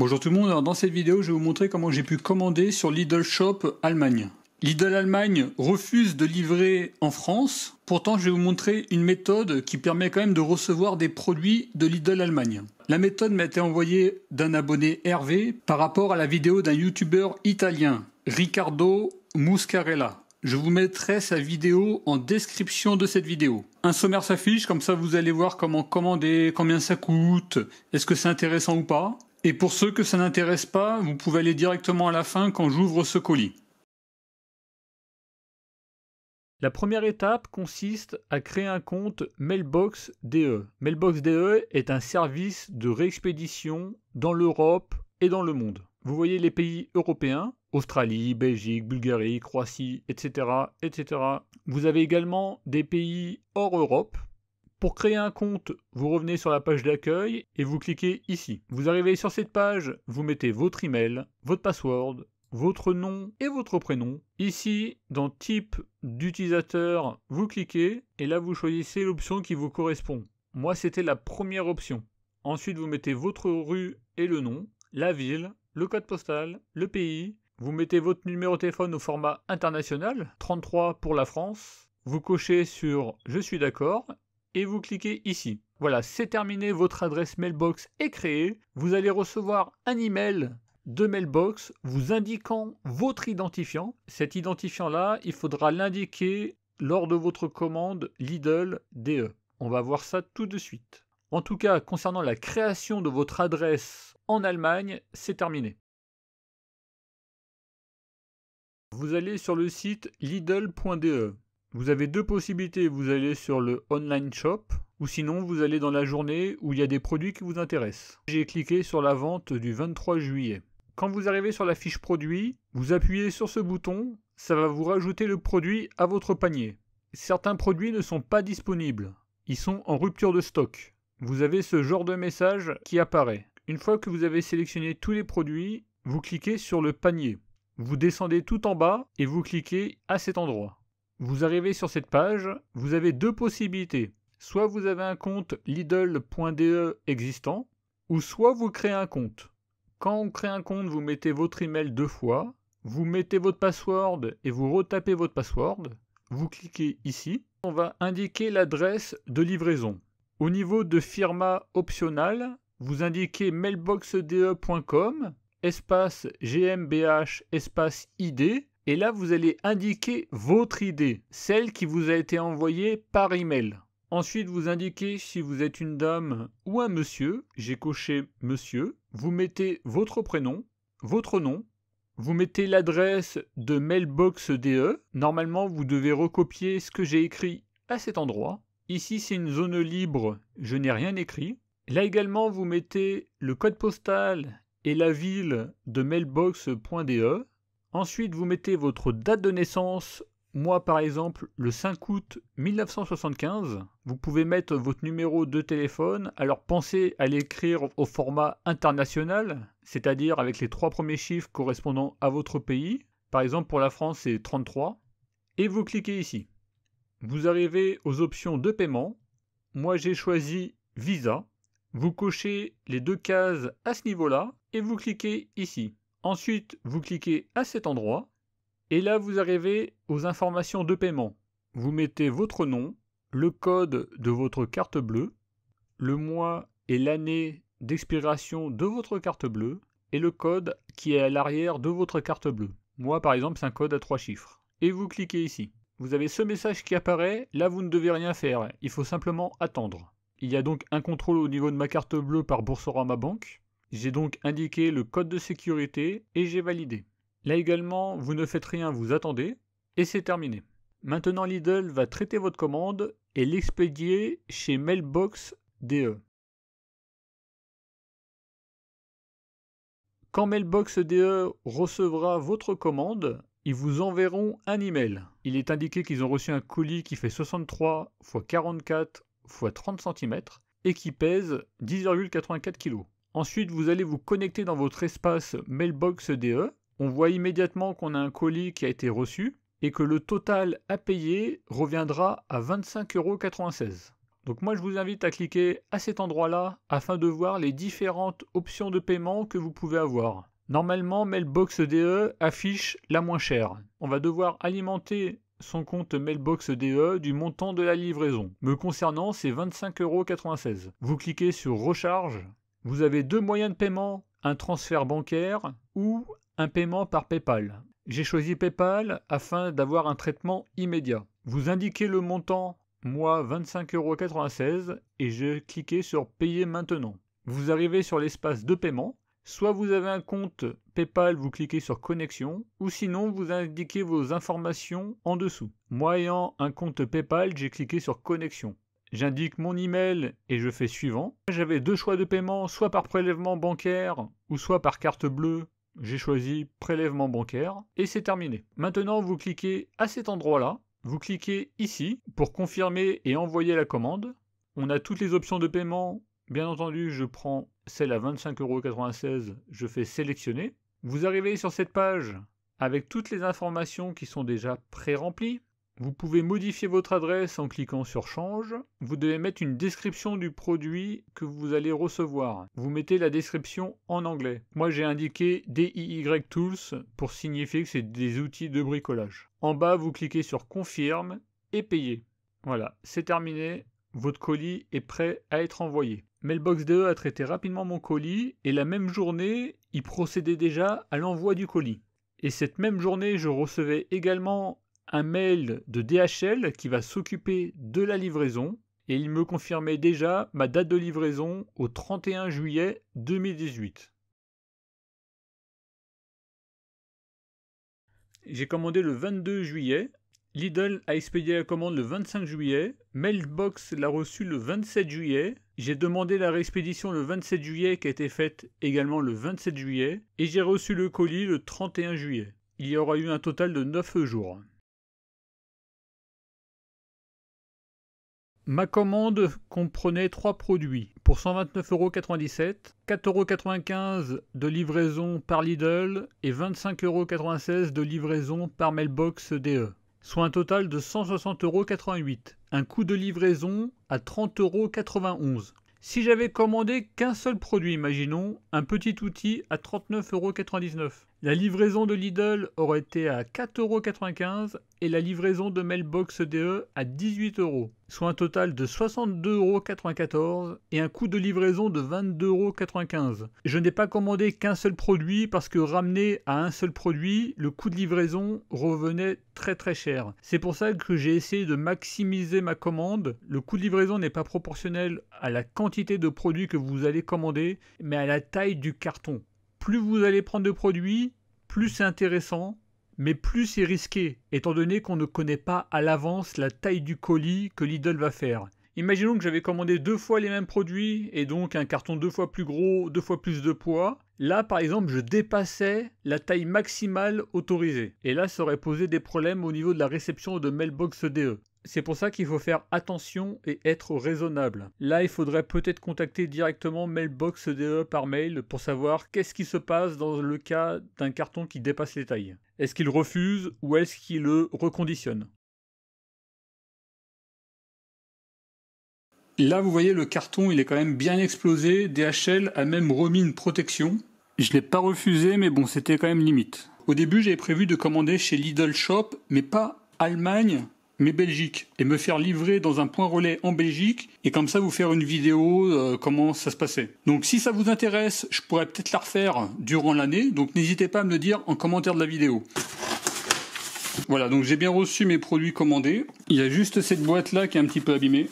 Bonjour tout le monde, dans cette vidéo je vais vous montrer comment j'ai pu commander sur Lidl Shop Allemagne. Lidl Allemagne refuse de livrer en France, pourtant je vais vous montrer une méthode qui permet quand même de recevoir des produits de Lidl Allemagne. La méthode m'a été envoyée d'un abonné Hervé par rapport à la vidéo d'un youtubeur italien, Riccardo Muscarella. Je vous mettrai sa vidéo en description de cette vidéo. Un sommaire s'affiche, comme ça vous allez voir comment commander, combien ça coûte, est-ce que c'est intéressant ou pas. Et pour ceux que ça n'intéresse pas, vous pouvez aller directement à la fin quand j'ouvre ce colis. La première étape consiste à créer un compte Mailbox.de. DE. est un service de réexpédition dans l'Europe et dans le monde. Vous voyez les pays européens, Australie, Belgique, Bulgarie, Croatie, etc., etc. Vous avez également des pays hors Europe, pour créer un compte, vous revenez sur la page d'accueil et vous cliquez ici. Vous arrivez sur cette page, vous mettez votre email, votre password, votre nom et votre prénom. Ici, dans type d'utilisateur, vous cliquez et là vous choisissez l'option qui vous correspond. Moi, c'était la première option. Ensuite, vous mettez votre rue et le nom, la ville, le code postal, le pays. Vous mettez votre numéro de téléphone au format international, 33 pour la France. Vous cochez sur Je suis d'accord et vous cliquez ici. Voilà, c'est terminé, votre adresse mailbox est créée. Vous allez recevoir un email de mailbox vous indiquant votre identifiant. Cet identifiant-là, il faudra l'indiquer lors de votre commande lidl.de. On va voir ça tout de suite. En tout cas, concernant la création de votre adresse en Allemagne, c'est terminé. Vous allez sur le site lidl.de. Vous avez deux possibilités, vous allez sur le online shop ou sinon vous allez dans la journée où il y a des produits qui vous intéressent. J'ai cliqué sur la vente du 23 juillet. Quand vous arrivez sur la fiche produit, vous appuyez sur ce bouton, ça va vous rajouter le produit à votre panier. Certains produits ne sont pas disponibles, ils sont en rupture de stock. Vous avez ce genre de message qui apparaît. Une fois que vous avez sélectionné tous les produits, vous cliquez sur le panier. Vous descendez tout en bas et vous cliquez à cet endroit. Vous arrivez sur cette page, vous avez deux possibilités. Soit vous avez un compte Lidl.de existant, ou soit vous créez un compte. Quand on crée un compte, vous mettez votre email deux fois, vous mettez votre password et vous retapez votre password. Vous cliquez ici. On va indiquer l'adresse de livraison. Au niveau de firma optional, vous indiquez mailboxde.com, espace gmbh, espace id, et là, vous allez indiquer votre idée, celle qui vous a été envoyée par email. Ensuite, vous indiquez si vous êtes une dame ou un monsieur. J'ai coché monsieur. Vous mettez votre prénom, votre nom. Vous mettez l'adresse de mailbox.de Normalement, vous devez recopier ce que j'ai écrit à cet endroit. Ici, c'est une zone libre. Je n'ai rien écrit. Là également, vous mettez le code postal et la ville de mailbox.de. Ensuite, vous mettez votre date de naissance. Moi, par exemple, le 5 août 1975. Vous pouvez mettre votre numéro de téléphone. Alors, pensez à l'écrire au format international, c'est-à-dire avec les trois premiers chiffres correspondant à votre pays. Par exemple, pour la France, c'est 33. Et vous cliquez ici. Vous arrivez aux options de paiement. Moi, j'ai choisi Visa. Vous cochez les deux cases à ce niveau-là et vous cliquez ici. Ensuite, vous cliquez à cet endroit et là vous arrivez aux informations de paiement. Vous mettez votre nom, le code de votre carte bleue, le mois et l'année d'expiration de votre carte bleue et le code qui est à l'arrière de votre carte bleue. Moi par exemple c'est un code à trois chiffres. Et vous cliquez ici. Vous avez ce message qui apparaît, là vous ne devez rien faire, il faut simplement attendre. Il y a donc un contrôle au niveau de ma carte bleue par Boursorama Banque j'ai donc indiqué le code de sécurité et j'ai validé. Là également, vous ne faites rien, vous attendez, et c'est terminé. Maintenant Lidl va traiter votre commande et l'expédier chez Mailbox DE. Quand Mailbox DE recevra votre commande, ils vous enverront un email. Il est indiqué qu'ils ont reçu un colis qui fait 63 x 44 x 30 cm et qui pèse 10,84 kg. Ensuite, vous allez vous connecter dans votre espace Mailbox DE. On voit immédiatement qu'on a un colis qui a été reçu et que le total à payer reviendra à 25,96€. Donc moi je vous invite à cliquer à cet endroit-là afin de voir les différentes options de paiement que vous pouvez avoir. Normalement, Mailbox DE affiche la moins chère. On va devoir alimenter son compte Mailbox DE du montant de la livraison. Me concernant, c'est 25,96€. Vous cliquez sur Recharge vous avez deux moyens de paiement, un transfert bancaire ou un paiement par PayPal. J'ai choisi PayPal afin d'avoir un traitement immédiat. Vous indiquez le montant, moi 25,96€ et je clique sur Payer maintenant. Vous arrivez sur l'espace de paiement. Soit vous avez un compte PayPal, vous cliquez sur Connexion, ou sinon vous indiquez vos informations en dessous. Moi ayant un compte PayPal, j'ai cliqué sur Connexion. J'indique mon email et je fais suivant. J'avais deux choix de paiement, soit par prélèvement bancaire ou soit par carte bleue. J'ai choisi prélèvement bancaire et c'est terminé. Maintenant, vous cliquez à cet endroit-là. Vous cliquez ici pour confirmer et envoyer la commande. On a toutes les options de paiement. Bien entendu, je prends celle à 25,96€. Je fais sélectionner. Vous arrivez sur cette page avec toutes les informations qui sont déjà pré-remplies. Vous pouvez modifier votre adresse en cliquant sur Change. Vous devez mettre une description du produit que vous allez recevoir. Vous mettez la description en anglais. Moi j'ai indiqué DIY Tools pour signifier que c'est des outils de bricolage. En bas, vous cliquez sur Confirme et Payer. Voilà, c'est terminé. Votre colis est prêt à être envoyé. mailbox DE a traité rapidement mon colis et la même journée, il procédait déjà à l'envoi du colis. Et cette même journée, je recevais également un mail de DHL qui va s'occuper de la livraison et il me confirmait déjà ma date de livraison au 31 juillet 2018. J'ai commandé le 22 juillet, Lidl a expédié la commande le 25 juillet, Mailbox l'a reçu le 27 juillet, j'ai demandé la réexpédition le 27 juillet qui a été faite également le 27 juillet, et j'ai reçu le colis le 31 juillet. Il y aura eu un total de 9 jours. Ma commande comprenait trois produits pour 129,97€, 4,95€ de livraison par Lidl et 25,96€ de livraison par Mailbox DE, soit un total de 160,88€, un coût de livraison à 30,91€. Si j'avais commandé qu'un seul produit, imaginons, un petit outil à 39,99€, la livraison de Lidl aurait été à 4,95€ et la livraison de Mailbox DE à 18€, soit un total de 62,94€ et un coût de livraison de 22,95€. Je n'ai pas commandé qu'un seul produit parce que ramené à un seul produit, le coût de livraison revenait très très cher. C'est pour ça que j'ai essayé de maximiser ma commande. Le coût de livraison n'est pas proportionnel à la quantité de produits que vous allez commander, mais à la taille du carton plus vous allez prendre de produits, plus c'est intéressant, mais plus c'est risqué, étant donné qu'on ne connaît pas à l'avance la taille du colis que Lidl va faire. Imaginons que j'avais commandé deux fois les mêmes produits et donc un carton deux fois plus gros, deux fois plus de poids. Là, par exemple, je dépassais la taille maximale autorisée. Et là, ça aurait posé des problèmes au niveau de la réception de mailbox DE. C'est pour ça qu'il faut faire attention et être raisonnable. Là, il faudrait peut-être contacter directement mailbox de par mail pour savoir qu'est-ce qui se passe dans le cas d'un carton qui dépasse les tailles. Est-ce qu'il refuse ou est-ce qu'il le reconditionne Là, vous voyez, le carton, il est quand même bien explosé. DHL a même remis une protection. Je l'ai pas refusé, mais bon, c'était quand même limite. Au début, j'avais prévu de commander chez Lidl Shop, mais pas Allemagne, mais Belgique, et me faire livrer dans un point relais en Belgique, et comme ça vous faire une vidéo euh, comment ça se passait. Donc si ça vous intéresse, je pourrais peut-être la refaire durant l'année, donc n'hésitez pas à me le dire en commentaire de la vidéo. Voilà, donc j'ai bien reçu mes produits commandés. Il y a juste cette boîte-là qui est un petit peu abîmée.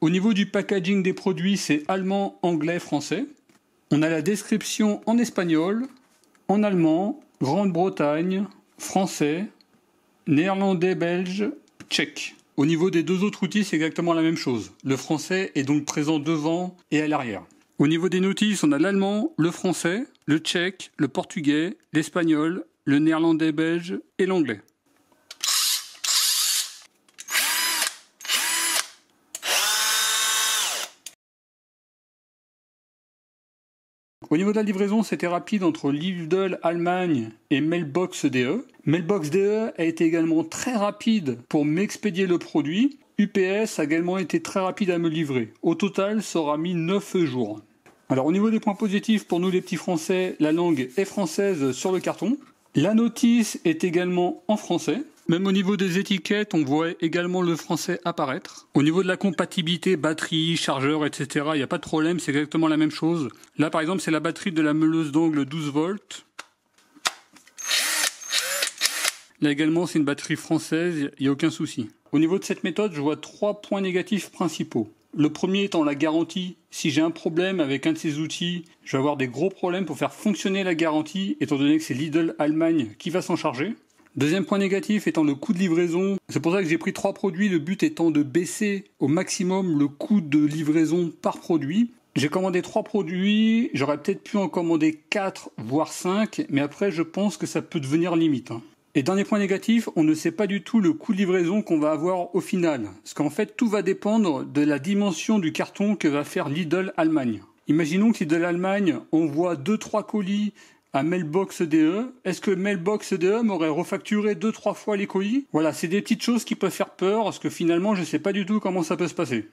Au niveau du packaging des produits, c'est allemand, anglais, français. On a la description en espagnol, en allemand, Grande-Bretagne, français, Néerlandais, belge, tchèque. Au niveau des deux autres outils, c'est exactement la même chose. Le français est donc présent devant et à l'arrière. Au niveau des outils, on a l'allemand, le français, le tchèque, le portugais, l'espagnol, le néerlandais belge et l'anglais. Au niveau de la livraison, c'était rapide entre Lidl Allemagne et Mailbox DE. Mailbox DE a été également très rapide pour m'expédier le produit. UPS a également été très rapide à me livrer. Au total, ça aura mis 9 jours. Alors au niveau des points positifs, pour nous les petits Français, la langue est française sur le carton. La notice est également en français. Même au niveau des étiquettes, on voit également le français apparaître. Au niveau de la compatibilité batterie, chargeur, etc., il n'y a pas de problème, c'est exactement la même chose. Là, par exemple, c'est la batterie de la meuleuse d'angle 12 volts. Là également, c'est une batterie française, il n'y a aucun souci. Au niveau de cette méthode, je vois trois points négatifs principaux. Le premier étant la garantie. Si j'ai un problème avec un de ces outils, je vais avoir des gros problèmes pour faire fonctionner la garantie, étant donné que c'est Lidl Allemagne qui va s'en charger. Deuxième point négatif étant le coût de livraison. C'est pour ça que j'ai pris trois produits, le but étant de baisser au maximum le coût de livraison par produit. J'ai commandé trois produits, j'aurais peut-être pu en commander quatre, voire cinq, mais après je pense que ça peut devenir limite. Hein. Et dernier point négatif, on ne sait pas du tout le coût de livraison qu'on va avoir au final. Parce qu'en fait, tout va dépendre de la dimension du carton que va faire Lidl Allemagne. Imaginons que Lidl Allemagne envoie 2-3 colis à Mailbox DE. Est-ce que Mailbox DE m'aurait refacturé deux trois fois les colis Voilà, c'est des petites choses qui peuvent faire peur, parce que finalement, je ne sais pas du tout comment ça peut se passer.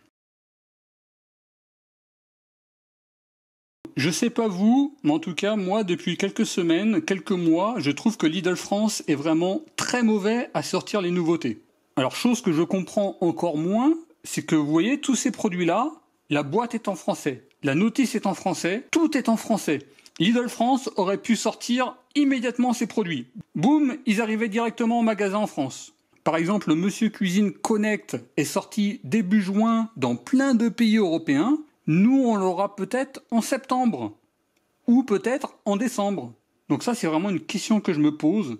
Je sais pas vous, mais en tout cas, moi, depuis quelques semaines, quelques mois, je trouve que Lidl France est vraiment très mauvais à sortir les nouveautés. Alors, chose que je comprends encore moins, c'est que vous voyez, tous ces produits-là, la boîte est en français, la notice est en français, tout est en français. Lidl France aurait pu sortir immédiatement ses produits. Boum, ils arrivaient directement au magasin en France. Par exemple, le Monsieur Cuisine Connect est sorti début juin dans plein de pays européens. Nous, on l'aura peut-être en septembre ou peut-être en décembre. Donc ça, c'est vraiment une question que je me pose.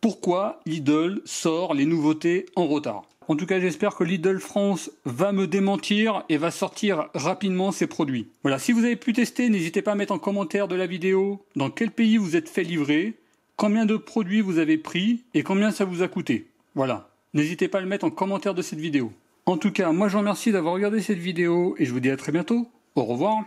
Pourquoi Lidl sort les nouveautés en retard en tout cas, j'espère que Lidl France va me démentir et va sortir rapidement ses produits. Voilà, si vous avez pu tester, n'hésitez pas à mettre en commentaire de la vidéo dans quel pays vous êtes fait livrer, combien de produits vous avez pris et combien ça vous a coûté. Voilà, n'hésitez pas à le mettre en commentaire de cette vidéo. En tout cas, moi je vous remercie d'avoir regardé cette vidéo et je vous dis à très bientôt. Au revoir.